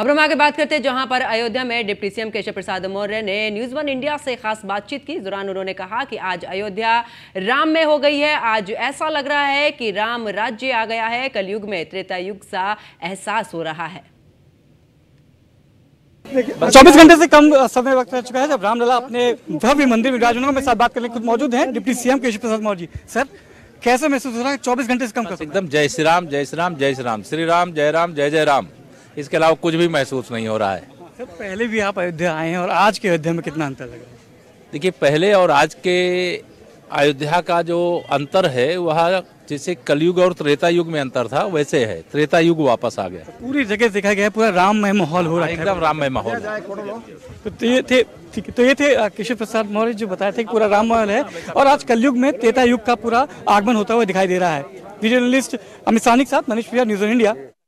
खबरों में आगे बात करते हैं जहां पर अयोध्या में डिप्टी सीएम केशव प्रसाद मौर्य ने न्यूज वन इंडिया से खास बातचीत की दौरान उन्होंने कहा कि आज अयोध्या राम में हो गई है आज ऐसा लग रहा है कि राम राज्य आ गया है कलयुग में त्रेता युग सा एहसास हो रहा है चौबीस घंटे से कम समय वक्त रह चुका है जब रामलला अपने भव्य मंदिर में विराजमान में साथ बात करने खुद मौजूद है deputy CM Keshav Prasad Maurya sir कैसे महसूस हो रहा है चौबीस घंटे से कम एकदम जय श्री राम जय श्री राम जय श्री राम श्री राम जय राम जय जय राम इसके अलावा कुछ भी महसूस नहीं हो रहा है सर पहले भी आप अयोध्या आए हैं और आज के अयोध्या में कितना अंतर लगा देखिए पहले और आज के अयोध्या का जो अंतर है वह जैसे कलयुग और त्रेता युग में अंतर था वैसे है त्रेता युग वापस आ गया पूरी जगह देखा गया पूरा राममय माहौल हो रहा है एकदम राममय माहौल तो ये थे तो ये थे किशोर तो प्रसाद मौर्य जो बताए थे कि पूरा राम माहौल है और आज कलयुग में त्रेता युग का पूरा आगमन होता हुआ दिखाई दे रहा है जर्नलिस्ट अमित सानी के साथ मनीष प्रिया न्यूज इंडिया